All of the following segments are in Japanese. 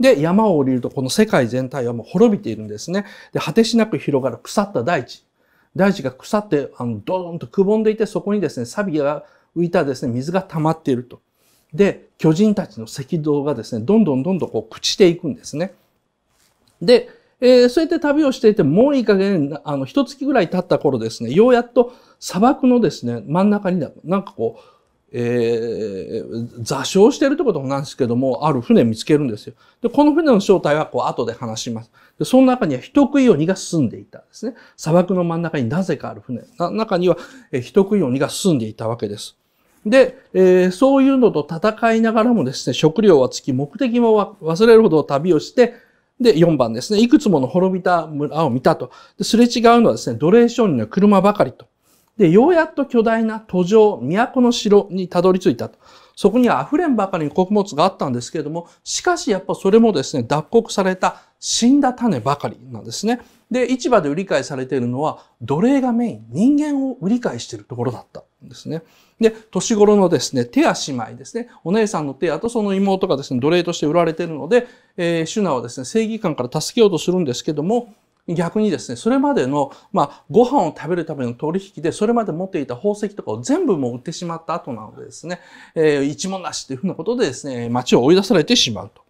で、山を降りるとこの世界全体はもう滅びているんですね。で、果てしなく広がる腐った大地。大地が腐って、あの、ドーンとくぼんでいて、そこにですね、錆が浮いたですね、水が溜まっていると。で、巨人たちの赤道がですね、どんどんどんどんこう、朽ちていくんですね。で、えー、そうやって旅をしていて、もういい加減、あの、一月ぐらい経った頃ですね、ようやっと砂漠のですね、真ん中になんかこう、えー、座礁してるってことなんですけども、ある船見つけるんですよ。で、この船の正体はこう後で話します。で、その中には人食い鬼が住んでいたんですね。砂漠の真ん中になぜかある船、中には、人食い鬼が住んでいたわけです。で、えー、そういうのと戦いながらもですね、食料は尽き、目的も忘れるほど旅をして、で、4番ですね、いくつもの滅びた村を見たと。すれ違うのはですね、奴隷商人の車ばかりと。で、ようやっと巨大な途上、都の城にたどり着いたと。そこには溢れんばかりに穀物があったんですけれども、しかしやっぱそれもですね、脱穀された死んだ種ばかりなんですね。で、市場で売り買いされているのは奴隷がメイン、人間を売り買いしているところだったんですね。で、年頃のですね、手や姉妹ですね、お姉さんの手やとその妹がですね、奴隷として売られているので、えー、シュナはですね、正義感から助けようとするんですけども、逆にですね、それまでの、まあ、ご飯を食べるための取引で、それまで持っていた宝石とかを全部もう売ってしまった後なのでですね、えー、一文なしというふうなことでですね、町を追い出されてしまうと。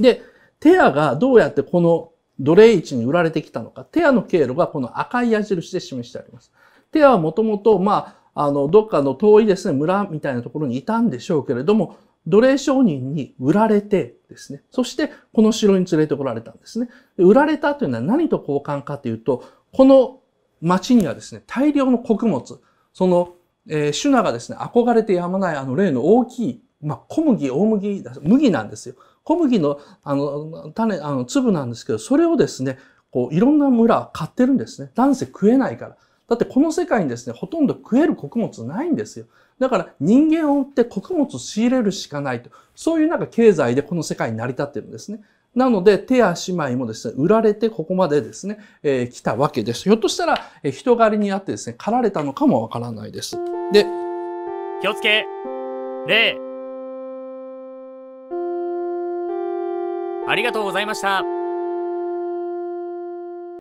で、テアがどうやってこの奴隷市に売られてきたのか、テアの経路がこの赤い矢印で示してあります。テアはもともと、まあ、あの、どっかの遠いですね、村みたいなところにいたんでしょうけれども、奴隷商人に売られてですね、そしてこの城に連れてこられたんですね。売られたというのは何と交換かというと、この町にはですね、大量の穀物、その、えー、シュナがですね、憧れてやまないあの例の大きい、まあ、小麦、大麦、麦なんですよ。小麦の、あの、種、あの、粒なんですけど、それをですね、こう、いろんな村買ってるんですね。男性食えないから。だってこの世界にですね、ほとんど食える穀物ないんですよ。だから人間を売って穀物を仕入れるしかないと。そういうなんか経済でこの世界に成り立ってるんですね。なので、手や姉妹もですね、売られてここまでですね、えー、来たわけです。ひょっとしたら、えー、人狩りにあってですね、狩られたのかもわからないです。で、気をつけ、礼ありがとうございました。